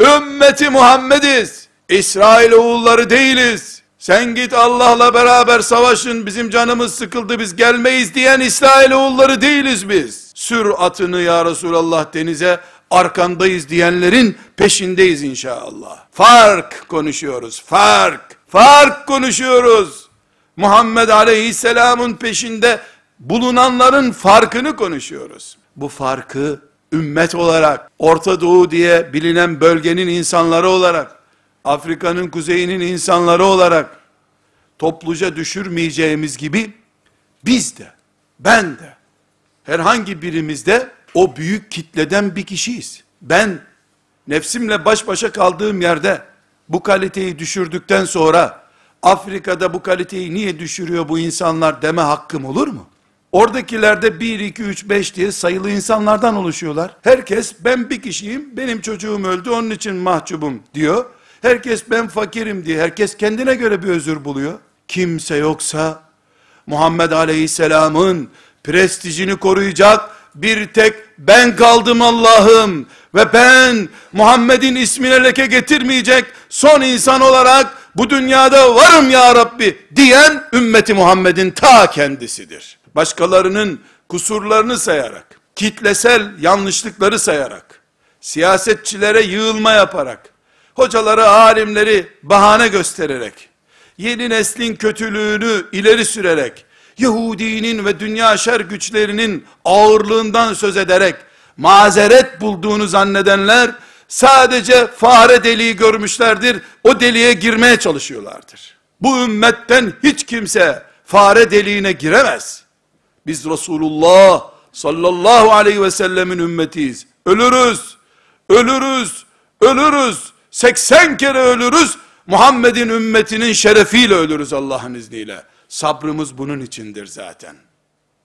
Ümmeti Muhammediz. İsrail oğulları değiliz. Sen git Allah'la beraber savaşın bizim canımız sıkıldı biz gelmeyiz diyen İsrail oğulları değiliz biz. Sür atını ya Resulallah denize arkandayız diyenlerin peşindeyiz inşallah. Fark konuşuyoruz fark. Fark konuşuyoruz. Muhammed Aleyhisselam'ın peşinde bulunanların farkını konuşuyoruz. Bu farkı ümmet olarak, Orta Doğu diye bilinen bölgenin insanları olarak, Afrika'nın kuzeyinin insanları olarak topluca düşürmeyeceğimiz gibi biz de, ben de, herhangi birimiz de o büyük kitleden bir kişiyiz. Ben nefsimle baş başa kaldığım yerde bu kaliteyi düşürdükten sonra Afrika'da bu kaliteyi niye düşürüyor bu insanlar deme hakkım olur mu? Oradakilerde 1, 2, 3, 5 diye sayılı insanlardan oluşuyorlar. Herkes ben bir kişiyim, benim çocuğum öldü onun için mahcubum diyor. Herkes ben fakirim diye, herkes kendine göre bir özür buluyor. Kimse yoksa Muhammed Aleyhisselam'ın prestijini koruyacak bir tek ben kaldım Allah'ım ve ben Muhammed'in ismine leke getirmeyecek son insan olarak bu dünyada varım ya Rabbi diyen ümmeti Muhammed'in ta kendisidir başkalarının kusurlarını sayarak, kitlesel yanlışlıkları sayarak, siyasetçilere yığılma yaparak, hocaları, alimleri bahane göstererek, yeni neslin kötülüğünü ileri sürerek, Yahudinin ve dünya şer güçlerinin ağırlığından söz ederek, mazeret bulduğunu zannedenler, sadece fare deliği görmüşlerdir, o deliğe girmeye çalışıyorlardır. Bu ümmetten hiç kimse fare deliğine giremez. Biz Resulullah sallallahu aleyhi ve sellemin ümmetiyiz. Ölürüz, ölürüz, ölürüz. 80 kere ölürüz. Muhammed'in ümmetinin şerefiyle ölürüz Allah'ın izniyle. Sabrımız bunun içindir zaten.